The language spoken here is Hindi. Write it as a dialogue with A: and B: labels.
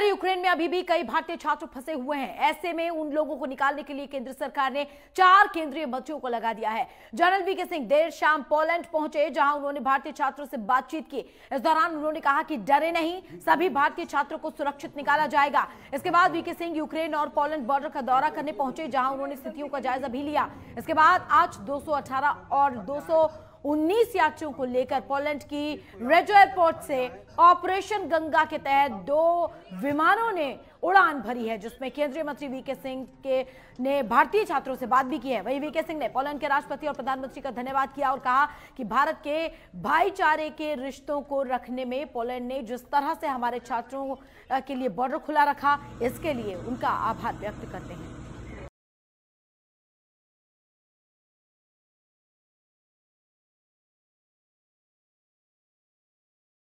A: हमारे यूक्रेन में अभी भी कई भारतीय छात्र फंसे हुए हैं ऐसे में उन लोगों को निकालने के लिए केंद्र सरकार ने चार केंद्रीय मंत्रियों को लगा दिया है जनरल वीके सिंह देर शाम पोलैंड पहुंचे जहां उन्होंने भारतीय छात्रों से बातचीत की इस दौरान उन्होंने कहा कि डरे नहीं सभी भारतीय छात्रों को सुरक्षित निकाला जाएगा इसके बाद वीके सिंह यूक्रेन और पोलैंड बॉर्डर का दौरा करने पहुंचे जहां उन्होंने स्थितियों का जायजा भी लिया इसके बाद आज दो और दो 19 यात्रियों को लेकर पोलैंड की रेजो एयरपोर्ट से ऑपरेशन गंगा के तहत दो विमानों ने उड़ान भरी है जिसमें केंद्रीय मंत्री वीके सिंह के ने भारतीय छात्रों से बात भी की है वहीं वीके सिंह ने पोलैंड के राष्ट्रपति और प्रधानमंत्री का धन्यवाद किया और कहा कि भारत के भाईचारे के रिश्तों को रखने में पोलैंड ने जिस तरह से हमारे छात्रों के लिए बॉर्डर खुला रखा इसके लिए उनका आभार व्यक्त करते हैं